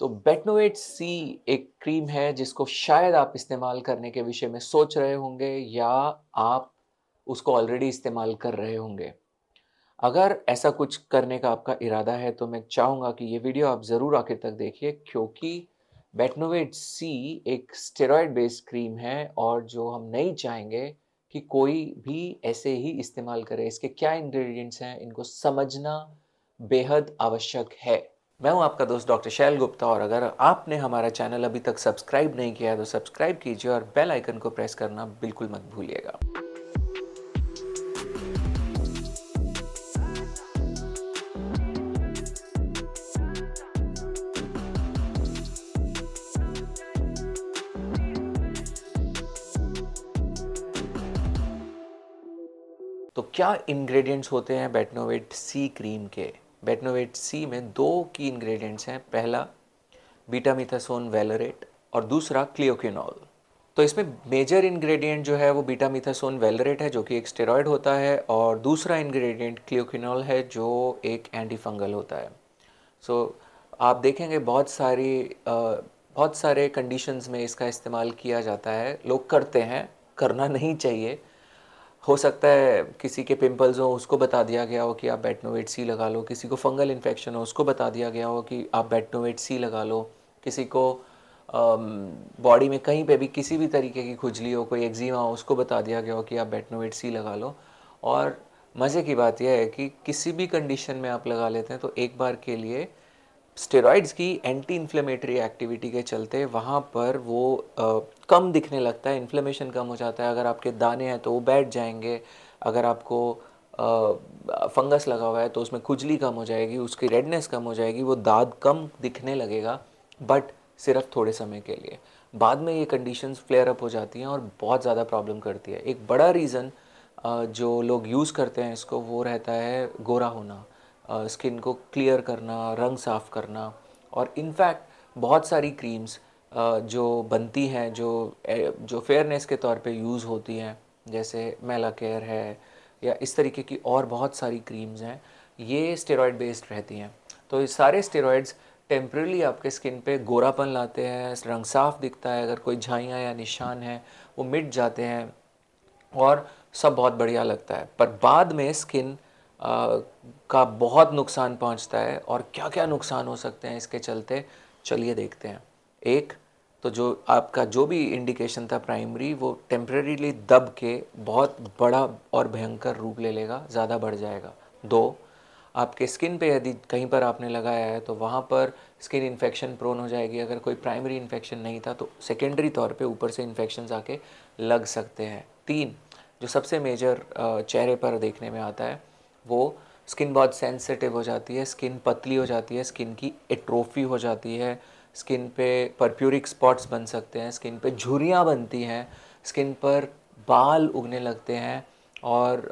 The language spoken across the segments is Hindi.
तो बेटनोवेट सी एक क्रीम है जिसको शायद आप इस्तेमाल करने के विषय में सोच रहे होंगे या आप उसको ऑलरेडी इस्तेमाल कर रहे होंगे अगर ऐसा कुछ करने का आपका इरादा है तो मैं चाहूँगा कि ये वीडियो आप ज़रूर आखिर तक देखिए क्योंकि बेटनोवेट सी एक स्टेरॉयड बेस्ड क्रीम है और जो हम नहीं चाहेंगे कि कोई भी ऐसे ही इस्तेमाल करे इसके क्या इंग्रेडिएंट्स हैं इनको समझना बेहद आवश्यक है मैं हूं आपका दोस्त डॉक्टर शैल गुप्ता और अगर आपने हमारा चैनल अभी तक सब्सक्राइब नहीं किया है तो सब्सक्राइब कीजिए और बेल आइकन को प्रेस करना बिल्कुल मत भूलिएगा तो क्या इंग्रेडिएंट्स होते हैं बेटनोवेट सी क्रीम के बेटनोवेट सी में दो की इंग्रेडिएंट्स हैं पहला बीटा मिथासोन वेलरेट और दूसरा क्लियोक्विनॉल तो इसमें मेजर इंग्रेडिएंट जो है वो बीटा मिथासोन वेलरेट है जो कि एक स्टेरॉयड होता है और दूसरा इंग्रेडिएंट क्लियोक्विनॉल है जो एक एंटीफंगल होता है सो so, आप देखेंगे बहुत सारी बहुत सारे कंडीशंस में इसका इस्तेमाल किया जाता है लोग करते हैं करना नहीं चाहिए हो सकता है किसी के पिंपल्स हो उसको बता दिया गया हो कि आप बेटनोवेट सी लगा लो किसी को फंगल इन्फेक्शन हो उसको बता दिया गया हो कि आप बेटनोवेट सी लगा लो किसी को बॉडी में कहीं पे भी किसी भी तरीके की खुजली हो कोई एक्जिमा हो उसको बता दिया गया हो कि आप बेटनोवेट सी लगा लो और मज़े की बात यह है कि किसी भी कंडीशन में आप लगा लेते हैं तो एक बार के लिए स्टेरॉइड्स की एंटी इन्फ्लेमेटरी एक्टिविटी के चलते वहाँ पर वो आ, कम दिखने लगता है इन्फ्लेमेशन कम हो जाता है अगर आपके दाने हैं तो वो बैठ जाएंगे अगर आपको आ, फंगस लगा हुआ है तो उसमें खुजली कम हो जाएगी उसकी रेडनेस कम हो जाएगी वो दाद कम दिखने लगेगा बट सिर्फ थोड़े समय के लिए बाद में ये कंडीशंस फ्लेयर अप हो जाती हैं और बहुत ज़्यादा प्रॉब्लम करती है एक बड़ा रीज़न जो लोग यूज़ करते हैं इसको वो रहता है गोरा होना स्किन को क्लियर करना रंग साफ़ करना और इनफैक्ट बहुत सारी क्रीम्स जो बनती हैं जो जो फेयरनेस के तौर पे यूज़ होती हैं जैसे मेला केयर है या इस तरीके की और बहुत सारी क्रीम्स हैं ये स्टेरॉयड बेस्ड रहती हैं तो ये सारे स्टेरॉयड्स टेम्प्रेली आपके स्किन पे गोरापन लाते हैं रंग साफ दिखता है अगर कोई झाइयाँ या निशान है वो मिट जाते हैं और सब बहुत बढ़िया लगता है पर बाद में स्किन का बहुत नुकसान पहुंचता है और क्या क्या नुकसान हो सकते हैं इसके चलते चलिए देखते हैं एक तो जो आपका जो भी इंडिकेशन था प्राइमरी वो टेम्प्रेरीली दब के बहुत बड़ा और भयंकर रूप ले लेगा ज़्यादा बढ़ जाएगा दो आपके स्किन पे यदि कहीं पर आपने लगाया है तो वहाँ पर स्किन इन्फेक्शन प्रोन हो जाएगी अगर कोई प्राइमरी इन्फेक्शन नहीं था तो सेकेंडरी तौर पे ऊपर से इन्फेक्शन आके लग सकते हैं तीन जो सबसे मेजर चेहरे पर देखने में आता है वो स्किन बहुत सेंसिटिव हो जाती है स्किन पतली हो जाती है स्किन की एट्रोफी हो जाती है स्किन पे परप्यूरिक स्पॉट्स बन सकते हैं स्किन पे झुरियाँ बनती हैं स्किन पर बाल उगने लगते हैं और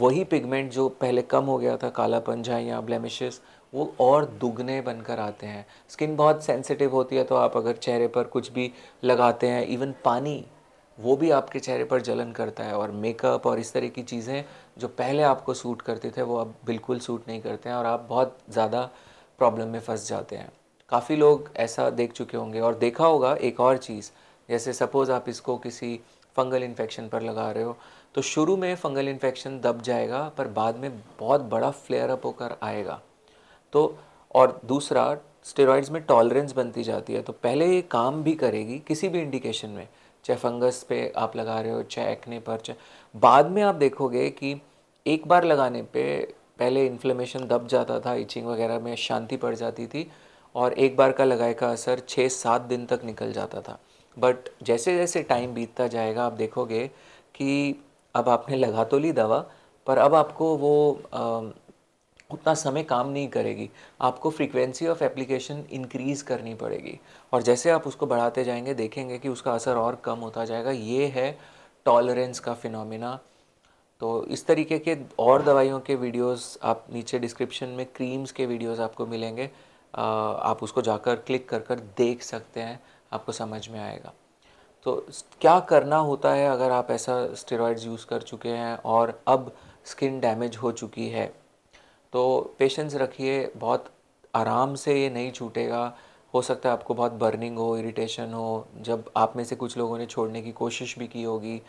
वही पिगमेंट जो पहले कम हो गया था काला पंजा या ब्लेमिशेस वो और दुगने बनकर आते हैं स्किन बहुत सेंसिटिव होती है तो आप अगर चेहरे पर कुछ भी लगाते हैं इवन पानी वो भी आपके चेहरे पर जलन करता है और मेकअप और इस तरह की चीज़ें जो पहले आपको सूट करते थे वो अब बिल्कुल सूट नहीं करते हैं और आप बहुत ज़्यादा प्रॉब्लम में फंस जाते हैं काफ़ी लोग ऐसा देख चुके होंगे और देखा होगा एक और चीज़ जैसे सपोज़ आप इसको किसी फंगल इन्फेक्शन पर लगा रहे हो तो शुरू में फंगल इन्फेक्शन दब जाएगा पर बाद में बहुत बड़ा फ्लेयर अप होकर आएगा तो और दूसरा स्टेरॉइड्स में टॉलरेंस बनती जाती है तो पहले ये काम भी करेगी किसी भी इंडिकेशन में चाहे फंगस पे आप लगा रहे हो चाहे एक्ने पर चाहे बाद में आप देखोगे कि एक बार लगाने पे पहले इन्फ्लेमेशन दब जाता था इचिंग वगैरह में शांति पड़ जाती थी और एक बार का लगाए का असर छः सात दिन तक निकल जाता था बट जैसे जैसे टाइम बीतता जाएगा आप देखोगे कि अब आपने लगा तो ली दवा पर अब आपको वो उतना समय काम नहीं करेगी आपको फ्रीक्वेंसी ऑफ एप्लीकेशन इंक्रीज़ करनी पड़ेगी और जैसे आप उसको बढ़ाते जाएंगे देखेंगे कि उसका असर और कम होता जाएगा ये है टॉलरेंस का फिनोमिना तो इस तरीके के और दवाइयों के वीडियोस आप नीचे डिस्क्रिप्शन में क्रीम्स के वीडियोस आपको मिलेंगे आप उसको जाकर क्लिक कर कर देख सकते हैं आपको समझ में आएगा तो क्या करना होता है अगर आप ऐसा स्टेरॉइड्स यूज़ कर चुके हैं और अब स्किन डैमेज हो चुकी है तो पेशेंस रखिए बहुत आराम से ये नहीं छूटेगा हो सकता है आपको बहुत बर्निंग हो इरिटेशन हो जब आप में से कुछ लोगों ने छोड़ने की कोशिश भी की होगी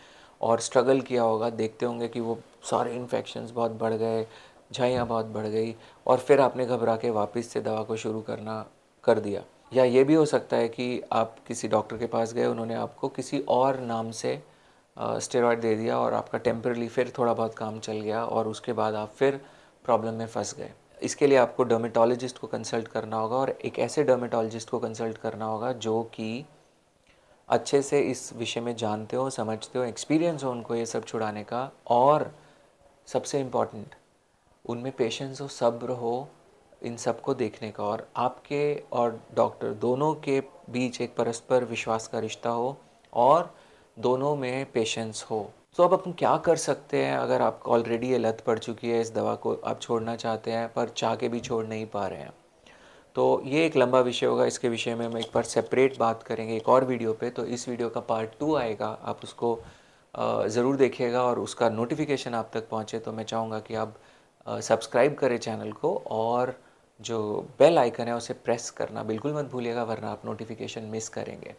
और स्ट्रगल किया होगा देखते होंगे कि वो सारे इन्फेक्शन बहुत बढ़ गए झाइयाँ बहुत बढ़ गई और फिर आपने घबरा के वापस से दवा को शुरू करना कर दिया या ये भी हो सकता है कि आप किसी डॉक्टर के पास गए उन्होंने आपको किसी और नाम से स्टेरॉयड दे दिया और आपका टेम्परली फिर थोड़ा बहुत काम चल गया और उसके बाद आप फिर प्रॉब्लम में फंस गए इसके लिए आपको डर्मेटोलॉजिस्ट को कंसल्ट करना होगा और एक ऐसे डर्मेटोलॉजिस्ट को कंसल्ट करना होगा जो कि अच्छे से इस विषय में जानते हो समझते हो एक्सपीरियंस हो उनको ये सब छुड़ाने का और सबसे इम्पॉर्टेंट उनमें पेशेंस हो सब्र हो इन सबको देखने का और आपके और डॉक्टर दोनों के बीच एक परस्पर विश्वास का रिश्ता हो और दोनों में पेशेंस हो सो तो अब अपन क्या कर सकते हैं अगर आपको ऑलरेडी ये लत पड़ चुकी है इस दवा को आप छोड़ना चाहते हैं पर चाह के भी छोड़ नहीं पा रहे हैं तो ये एक लंबा विषय होगा इसके विषय में हम एक बार सेपरेट बात करेंगे एक और वीडियो पे तो इस वीडियो का पार्ट टू आएगा आप उसको ज़रूर देखिएगा और उसका नोटिफिकेशन आप तक पहुँचे तो मैं चाहूँगा कि आप सब्सक्राइब करें चैनल को और जो बेल आइकन है उसे प्रेस करना बिल्कुल मत भूलिएगा वरना आप नोटिफिकेशन मिस करेंगे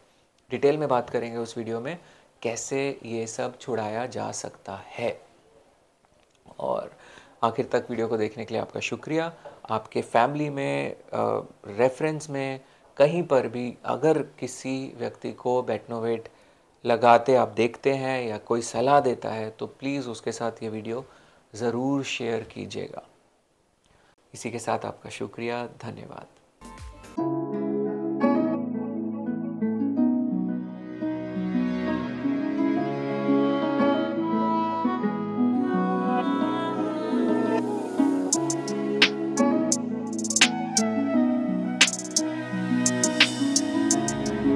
डिटेल में बात करेंगे उस वीडियो में कैसे ये सब छुड़ाया जा सकता है और आखिर तक वीडियो को देखने के लिए आपका शुक्रिया आपके फैमिली में रेफरेंस में कहीं पर भी अगर किसी व्यक्ति को बैटनोवेट लगाते आप देखते हैं या कोई सलाह देता है तो प्लीज़ उसके साथ ये वीडियो ज़रूर शेयर कीजिएगा इसी के साथ आपका शुक्रिया धन्यवाद